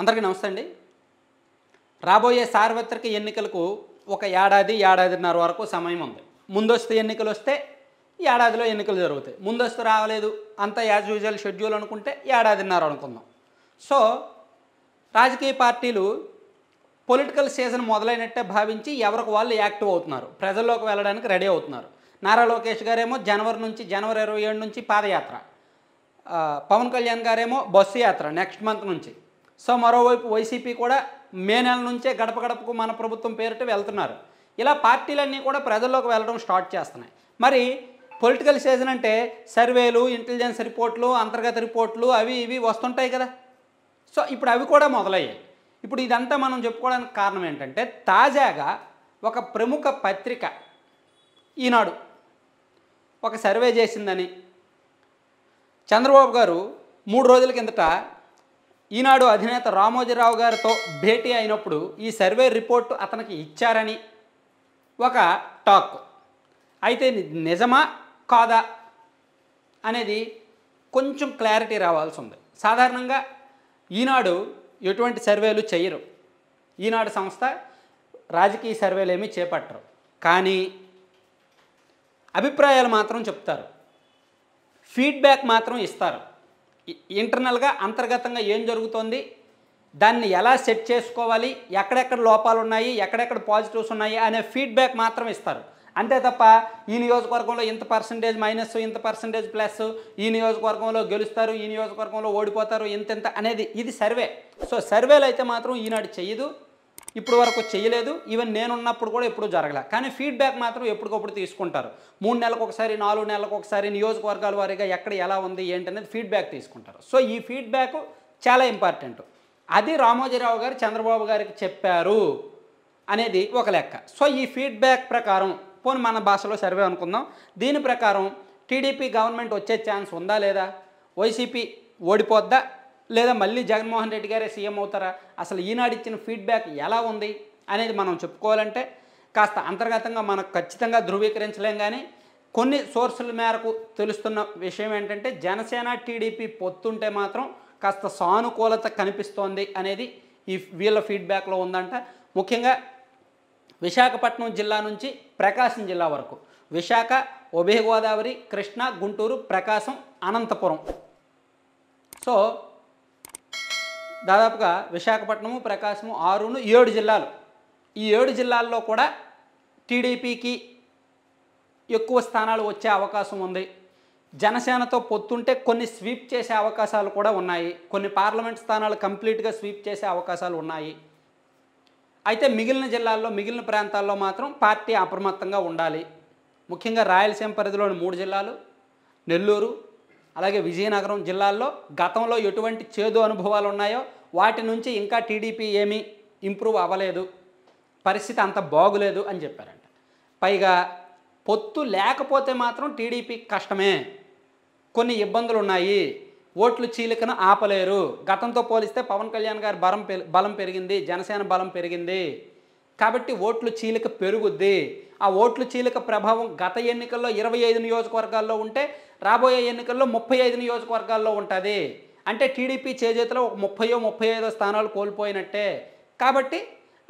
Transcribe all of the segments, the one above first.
అందరికీ నమస్తే అండి రాబోయే సార్వత్రిక ఎన్నికలకు ఒక ఏడాది ఏడాదిన్నర వరకు సమయం ఉంది ముందస్తు ఎన్నికలు వస్తే ఏడాదిలో ఎన్నికలు జరుగుతాయి ముందస్తు రావలేదు అంత యాజ్ యూజువల్ షెడ్యూల్ అనుకుంటే ఏడాదిన్నర అనుకుందాం సో రాజకీయ పార్టీలు పొలిటికల్ సీజన్ మొదలైనట్టే భావించి ఎవరికి వాళ్ళు యాక్టివ్ అవుతున్నారు ప్రజల్లోకి వెళ్ళడానికి రెడీ అవుతున్నారు నారా లోకేష్ గారేమో జనవరి నుంచి జనవరి ఇరవై ఏడు నుంచి పాదయాత్ర పవన్ కళ్యాణ్ గారేమో బస్సు యాత్ర నెక్స్ట్ మంత్ నుంచి సో మరోవైపు వైసీపీ కూడా మే నెల నుంచే గడప గడపకు మన ప్రభుత్వం పేరిట వెళ్తున్నారు ఇలా పార్టీలన్నీ కూడా ప్రజల్లోకి వెళ్ళడం స్టార్ట్ చేస్తున్నాయి మరి పొలిటికల్ సీజన్ అంటే సర్వేలు ఇంటెలిజెన్స్ రిపోర్ట్లు అంతర్గత రిపోర్ట్లు అవి ఇవి వస్తుంటాయి కదా సో ఇప్పుడు అవి కూడా మొదలయ్యాయి ఇప్పుడు ఇదంతా మనం చెప్పుకోవడానికి కారణం ఏంటంటే తాజాగా ఒక ప్రముఖ పత్రిక ఈనాడు ఒక సర్వే చేసిందని చంద్రబాబు గారు మూడు రోజుల కిందట ఈనాడు అధినేత రామోజీరావు గారితో భేటీ అయినప్పుడు ఈ సర్వే రిపోర్టు అతనికి ఇచ్చారని ఒక టాక్ అయితే నిజమా కాదా అనేది కొంచెం క్లారిటీ రావాల్సి ఉంది సాధారణంగా ఈనాడు ఎటువంటి సర్వేలు చేయరు ఈనాడు సంస్థ రాజకీయ సర్వేలు ఏమీ చేపట్టరు కానీ అభిప్రాయాలు మాత్రం చెప్తారు ఫీడ్బ్యాక్ మాత్రం ఇస్తారు ఇంటర్నల్గా అంతర్గతంగా ఏం జరుగుతోంది దాన్ని ఎలా సెట్ చేసుకోవాలి ఎక్కడెక్కడ లోపాలు ఉన్నాయి ఎక్కడెక్కడ పాజిటివ్స్ ఉన్నాయి అనే ఫీడ్బ్యాక్ మాత్రం ఇస్తారు అంతే తప్ప ఈ నియోజకవర్గంలో ఇంత పర్సంటేజ్ మైనస్ ఇంత పర్సంటేజ్ ప్లస్ ఈ నియోజకవర్గంలో గెలుస్తారు ఈ నియోజకవర్గంలో ఓడిపోతారు ఇంత ఇంత అనేది ఇది సర్వే సో సర్వేలు అయితే మాత్రం ఈనాడు చెయ్యదు ఇప్పుడు వరకు చేయలేదు ఈవెన్ నేనున్నప్పుడు కూడా ఎప్పుడూ జరగలే కానీ ఫీడ్బ్యాక్ మాత్రం ఎప్పటికప్పుడు తీసుకుంటారు మూడు నెలలకు ఒకసారి నాలుగు నెలలకు ఒకసారి నియోజకవర్గాల వారీగా ఎక్కడ ఎలా ఉంది ఏంటి అనేది ఫీడ్బ్యాక్ తీసుకుంటారు సో ఈ ఫీడ్బ్యాక్ చాలా ఇంపార్టెంట్ అది రామోజీరావు గారు చంద్రబాబు గారికి చెప్పారు అనేది ఒక లెక్క సో ఈ ఫీడ్బ్యాక్ ప్రకారం పోనీ మన భాషలో సర్వే అనుకుందాం దీని ప్రకారం టీడీపీ గవర్నమెంట్ వచ్చే ఛాన్స్ ఉందా లేదా వైసీపీ ఓడిపోద్దా లేదా మళ్ళీ జగన్మోహన్ రెడ్డి గారే సీఎం అవుతారా అసలు ఈనాడు ఇచ్చిన ఫీడ్బ్యాక్ ఎలా ఉంది అనేది మనం చెప్పుకోవాలంటే కాస్త అంతర్గతంగా మనకు ఖచ్చితంగా ధృవీకరించలేం కానీ కొన్ని సోర్సుల మేరకు తెలుస్తున్న విషయం ఏంటంటే జనసేన టీడీపీ పొత్తుంటే మాత్రం కాస్త సానుకూలత కనిపిస్తోంది అనేది ఈ వీళ్ళ ఫీడ్బ్యాక్లో ఉందంట ముఖ్యంగా విశాఖపట్నం జిల్లా నుంచి ప్రకాశం జిల్లా వరకు విశాఖ ఉభయ గోదావరి కృష్ణా గుంటూరు ప్రకాశం అనంతపురం సో దాదాపుగా విశాఖపట్నము ప్రకాశము ఆరును ఏడు జిల్లాలు ఈ ఏడు జిల్లాల్లో కూడా టీడీపీకి ఎక్కువ స్థానాలు వచ్చే అవకాశం ఉంది జనసేనతో పొత్తుంటే కొన్ని స్వీప్ చేసే అవకాశాలు కూడా ఉన్నాయి కొన్ని పార్లమెంట్ స్థానాలు కంప్లీట్గా స్వీప్ చేసే అవకాశాలు ఉన్నాయి అయితే మిగిలిన జిల్లాల్లో మిగిలిన ప్రాంతాల్లో మాత్రం పార్టీ అప్రమత్తంగా ఉండాలి ముఖ్యంగా రాయలసీమ పరిధిలోని మూడు జిల్లాలు నెల్లూరు అలాగే విజయనగరం జిల్లాల్లో గతంలో ఎటువంటి చేదు అనుభవాలు ఉన్నాయో వాటి నుంచి ఇంకా టీడీపీ ఏమీ ఇంప్రూవ్ అవ్వలేదు పరిస్థితి అంత బాగులేదు అని చెప్పారంట పైగా పొత్తు లేకపోతే మాత్రం టీడీపీ కష్టమే కొన్ని ఇబ్బందులు ఉన్నాయి ఓట్లు చీలికను ఆపలేరు గతంతో పోలిస్తే పవన్ కళ్యాణ్ గారి బలం బలం పెరిగింది జనసేన బలం పెరిగింది కాబట్టి ఓట్లు చీలిక పెరుగుద్ది ఆ ఓట్లు చీలిక ప్రభావం గత ఎన్నికల్లో ఇరవై ఐదు నియోజకవర్గాల్లో ఉంటే రాబోయే ఎన్నికల్లో ముప్పై ఐదు నియోజకవర్గాల్లో ఉంటుంది అంటే టీడీపీ చేజేతిలో ఒక ముప్పయో ముప్పై ఐదో స్థానాలు కోల్పోయినట్టే కాబట్టి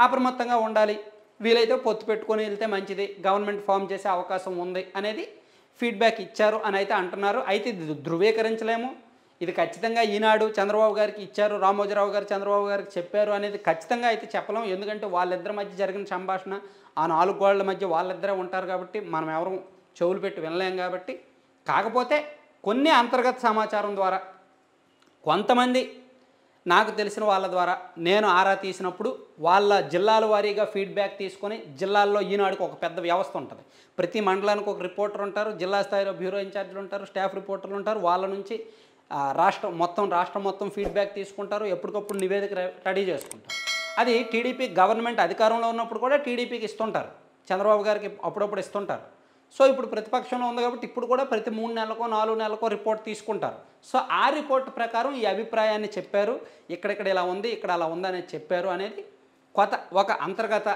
అప్రమత్తంగా ఉండాలి వీలైతే పొత్తు పెట్టుకొని వెళ్తే మంచిది గవర్నమెంట్ ఫామ్ చేసే అవకాశం ఉంది అనేది ఫీడ్బ్యాక్ ఇచ్చారు అని అయితే అంటున్నారు అయితే ఇది ధృవీకరించలేము ఇది ఖచ్చితంగా ఈనాడు చంద్రబాబు గారికి ఇచ్చారు రామోజీరావు గారు చంద్రబాబు గారికి చెప్పారు అనేది ఖచ్చితంగా అయితే చెప్పలేం ఎందుకంటే వాళ్ళిద్దరి మధ్య జరిగిన సంభాషణ ఆ నాలుగు గోళ్ల మధ్య వాళ్ళిద్దరే ఉంటారు కాబట్టి మనం ఎవరు చెవులు పెట్టి వినలేం కాబట్టి కాకపోతే కొన్ని అంతర్గత సమాచారం ద్వారా కొంతమంది నాకు తెలిసిన వాళ్ళ ద్వారా నేను ఆరా తీసినప్పుడు వాళ్ళ జిల్లాల వారీగా ఫీడ్బ్యాక్ తీసుకొని జిల్లాల్లో ఈనాడుకు ఒక పెద్ద వ్యవస్థ ఉంటుంది ప్రతి మండలానికి ఒక రిపోర్టర్ ఉంటారు జిల్లా స్థాయిలో బ్యూరో ఇన్ఛార్జీలు ఉంటారు స్టాఫ్ రిపోర్టర్లు ఉంటారు వాళ్ళ నుంచి రాష్ట్రం మొత్తం రాష్ట్రం మొత్తం ఫీడ్బ్యాక్ తీసుకుంటారు ఎప్పటికప్పుడు నివేదిక రెడీ చేసుకుంటారు అది టీడీపీ గవర్నమెంట్ అధికారంలో ఉన్నప్పుడు కూడా టీడీపీకి ఇస్తుంటారు చంద్రబాబు గారికి అప్పుడప్పుడు ఇస్తుంటారు సో ఇప్పుడు ప్రతిపక్షంలో ఉంది కాబట్టి ఇప్పుడు కూడా ప్రతి మూడు నెలలకో నాలుగు నెలలకో రిపోర్ట్ తీసుకుంటారు సో ఆ రిపోర్ట్ ప్రకారం ఈ అభిప్రాయాన్ని చెప్పారు ఇక్కడిక్కడ ఇలా ఉంది ఇక్కడ అలా ఉందనేది చెప్పారు అనేది కొత్త ఒక అంతర్గత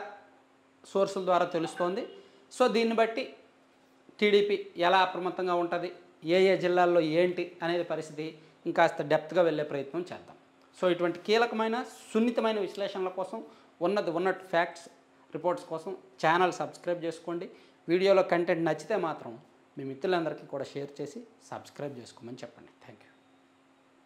సోర్సుల ద్వారా తెలుస్తోంది సో దీన్ని బట్టి టీడీపీ ఎలా అప్రమత్తంగా ఉంటుంది ఏ ఏ జిల్లాల్లో ఏంటి అనేది పరిస్థితి ఇంకాస్త డెప్త్గా వెళ్ళే ప్రయత్నం చేద్దాం సో ఇటువంటి కీలకమైన సున్నితమైన విశ్లేషణల కోసం ఉన్నది ఉన్నట్టు ఫ్యాక్ట్స్ రిపోర్ట్స్ కోసం ఛానల్ సబ్స్క్రైబ్ చేసుకోండి వీడియోలో కంటెంట్ నచ్చితే మాత్రం మీ మిత్రులందరికీ కూడా షేర్ చేసి సబ్స్క్రైబ్ చేసుకోమని చెప్పండి థ్యాంక్ యూ